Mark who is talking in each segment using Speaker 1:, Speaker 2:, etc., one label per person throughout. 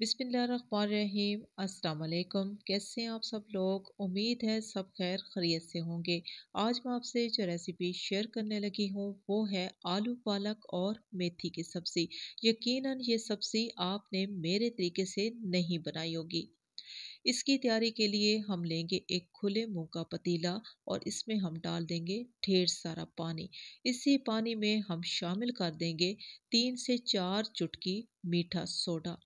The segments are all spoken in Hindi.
Speaker 1: बिसमीम अस्सलाम कैसे हैं आप सब लोग उम्मीद है सब खैर खरीत से होंगे आज मैं आपसे जो रेसिपी शेयर करने लगी हूँ वो है आलू पालक और मेथी की सब्ज़ी यकीनन ये सब्ज़ी आपने मेरे तरीके से नहीं बनाई होगी इसकी तैयारी के लिए हम लेंगे एक खुले मुँह का पतीला और इसमें हम डाल देंगे ढेर सारा पानी इसी पानी में हम शामिल कर देंगे तीन से चार चुटकी मीठा सोडा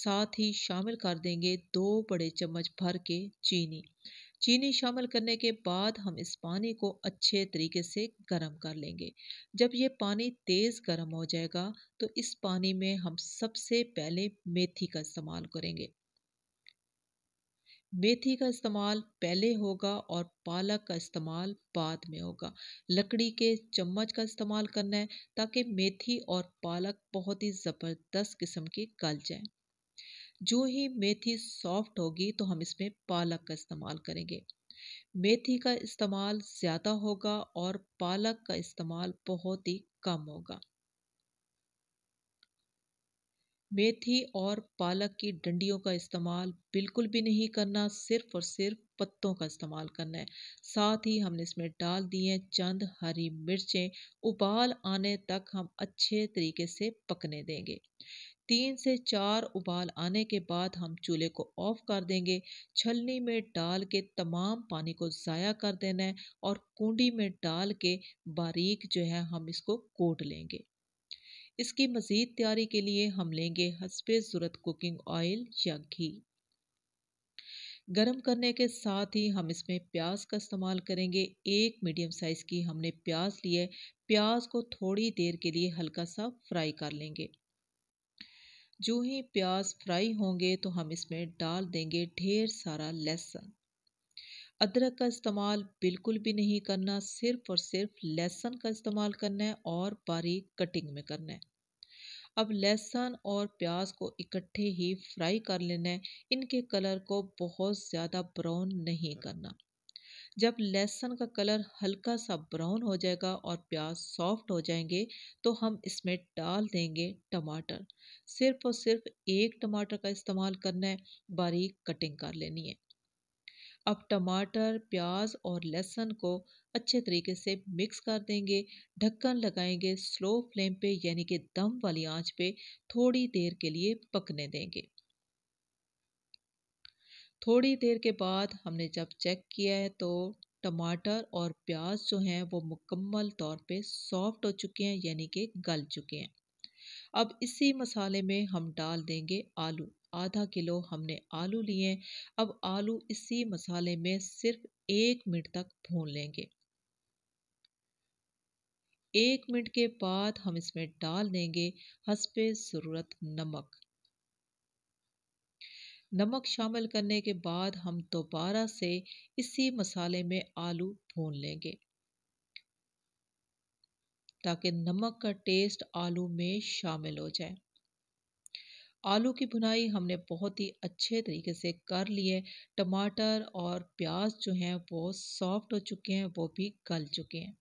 Speaker 1: साथ ही शामिल कर देंगे दो बड़े चम्मच भर के चीनी चीनी शामिल करने के बाद हम इस पानी को अच्छे तरीके से गर्म कर लेंगे जब ये पानी तेज़ गर्म हो जाएगा तो इस पानी में हम सबसे पहले मेथी का इस्तेमाल करेंगे मेथी का इस्तेमाल पहले होगा और पालक का इस्तेमाल बाद में होगा लकड़ी के चम्मच का इस्तेमाल करना है ताकि मेथी और पालक बहुत ही ज़बरदस्त किस्म के गल जाएं जो ही मेथी सॉफ्ट होगी तो हम इसमें पालक का इस्तेमाल करेंगे मेथी का इस्तेमाल ज़्यादा होगा और पालक का इस्तेमाल बहुत ही कम होगा मेथी और पालक की डंडियों का इस्तेमाल बिल्कुल भी नहीं करना सिर्फ और सिर्फ पत्तों का इस्तेमाल करना है साथ ही हमने इसमें डाल दिए चंद हरी मिर्चें उबाल आने तक हम अच्छे तरीके से पकने देंगे तीन से चार उबाल आने के बाद हम चूल्हे को ऑफ कर देंगे छलनी में डाल के तमाम पानी को ज़ाया कर देना है और कुंडी में डाल के बारीक जो है हम इसको कोट लेंगे इसकी मज़ीद तैयारी के लिए हम लेंगे हसबे ज़रूरत कुकिंग ऑयल या घी गरम करने के साथ ही हम इसमें प्याज का इस्तेमाल करेंगे एक मीडियम साइज़ की हमने प्याज लिए प्याज को थोड़ी देर के लिए हल्का सा फ्राई कर लेंगे जो ही प्याज फ्राई होंगे तो हम इसमें डाल देंगे ढेर सारा लहसुन अदरक का इस्तेमाल बिल्कुल भी नहीं करना सिर्फ और सिर्फ लहसुन का इस्तेमाल करना है और बारीक कटिंग में करना है अब लहसुन और प्याज को इकट्ठे ही फ्राई कर लेना है इनके कलर को बहुत ज़्यादा ब्राउन नहीं करना जब लहसुन का कलर हल्का सा ब्राउन हो जाएगा और प्याज सॉफ्ट हो जाएंगे तो हम इसमें डाल देंगे टमाटर सिर्फ और सिर्फ एक टमाटर का इस्तेमाल करना है बारीक कटिंग कर लेनी है अब टमाटर प्याज और लहसुन को अच्छे तरीके से मिक्स कर देंगे ढक्कन लगाएंगे स्लो फ्लेम पे यानी कि दम वाली आंच पे थोड़ी देर के लिए पकने देंगे थोड़ी देर के बाद हमने जब चेक किया है तो टमाटर और प्याज जो हैं वो मुकम्मल तौर पे सॉफ्ट हो चुके हैं यानी कि गल चुके हैं अब इसी मसाले में हम डाल देंगे आलू आधा किलो हमने आलू लिए अब आलू इसी मसाले में सिर्फ एक मिनट तक भून लेंगे एक मिनट के बाद हम इसमें डाल देंगे हंसपे ज़रूरत नमक नमक शामिल करने के बाद हम दोबारा से इसी मसाले में आलू भून लेंगे ताकि नमक का टेस्ट आलू में शामिल हो जाए आलू की भुनाई हमने बहुत ही अच्छे तरीके से कर ली है टमाटर और प्याज जो हैं वो सॉफ्ट हो चुके हैं वो भी गल चुके हैं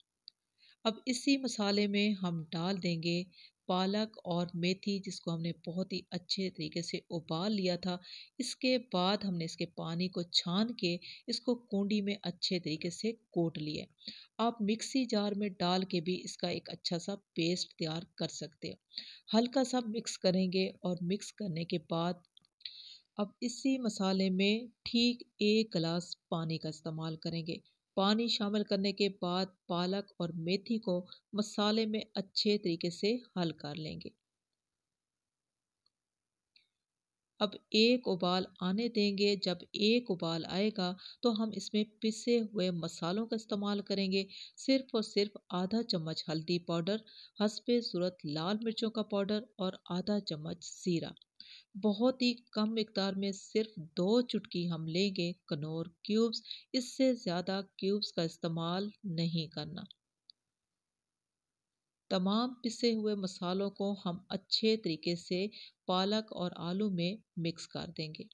Speaker 1: अब इसी मसाले में हम डाल देंगे पालक और मेथी जिसको हमने बहुत ही अच्छे तरीके से उबाल लिया था इसके बाद हमने इसके पानी को छान के इसको कुंडी में अच्छे तरीके से कोट लिए आप मिक्सी जार में डाल के भी इसका एक अच्छा सा पेस्ट तैयार कर सकते हैं हल्का सा मिक्स करेंगे और मिक्स करने के बाद अब इसी मसाले में ठीक एक गिलास पानी का इस्तेमाल करेंगे पानी शामिल करने के बाद पालक और मेथी को मसाले में अच्छे तरीके से हल कर लेंगे अब एक उबाल आने देंगे जब एक उबाल आएगा तो हम इसमें पिसे हुए मसालों का इस्तेमाल करेंगे सिर्फ और सिर्फ आधा चम्मच हल्दी पाउडर हंसपे सूरत लाल मिर्चों का पाउडर और आधा चम्मच ज़ीरा बहुत ही कम मकदार में सिर्फ दो चुटकी हम लेंगे कनोर क्यूब्स इससे ज़्यादा क्यूब्स का इस्तेमाल नहीं करना तमाम पिसे हुए मसालों को हम अच्छे तरीके से पालक और आलू में मिक्स कर देंगे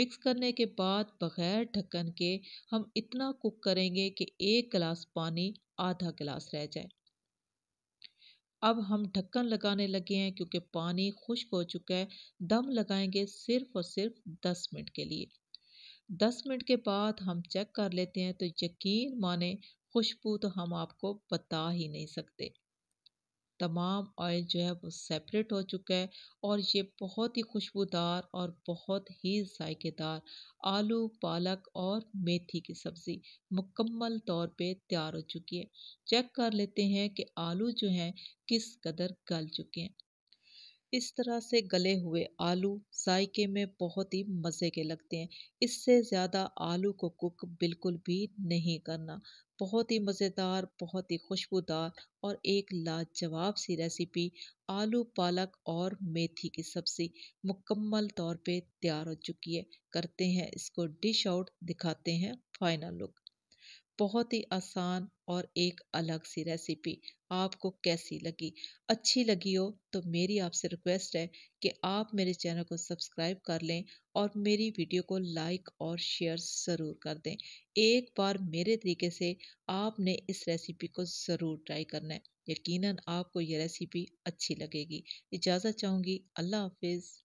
Speaker 1: मिक्स करने के बाद बग़ैर ढक्कन के हम इतना कुक करेंगे कि एक गिलास पानी आधा गिलास रह जाए अब हम ढक्कन लगाने लगे हैं क्योंकि पानी खुश्क हो चुका है दम लगाएंगे सिर्फ और सिर्फ दस मिनट के लिए दस मिनट के बाद हम चेक कर लेते हैं तो यकीन माने खुशबू तो हम आपको बता ही नहीं सकते तमाम ऑयल जो है वो सेपरेट हो चुका है और ये बहुत ही खुशबूदार और बहुत ही जायकेदार आलू पालक और मेथी की सब्ज़ी मुकम्मल तौर पे तैयार हो चुकी है चेक कर लेते हैं कि आलू जो हैं किस कदर गल चुके हैं इस तरह से गले हुए आलू जायके में बहुत ही मज़े के लगते हैं इससे ज़्यादा आलू को कुक बिल्कुल भी नहीं करना बहुत ही मज़ेदार बहुत ही खुशबूदार और एक लाजवाब सी रेसिपी आलू पालक और मेथी की सब्ज़ी मुकम्मल तौर पे तैयार हो चुकी है करते हैं इसको डिश आउट दिखाते हैं फाइनल लुक बहुत ही आसान और एक अलग सी रेसिपी आपको कैसी लगी अच्छी लगी हो तो मेरी आपसे रिक्वेस्ट है कि आप मेरे चैनल को सब्सक्राइब कर लें और मेरी वीडियो को लाइक और शेयर ज़रूर कर दें एक बार मेरे तरीके से आपने इस रेसिपी को ज़रूर ट्राई करना है यकीनन आपको ये रेसिपी अच्छी लगेगी इजाज़त चाहूँगी अल्लाह हाफिज़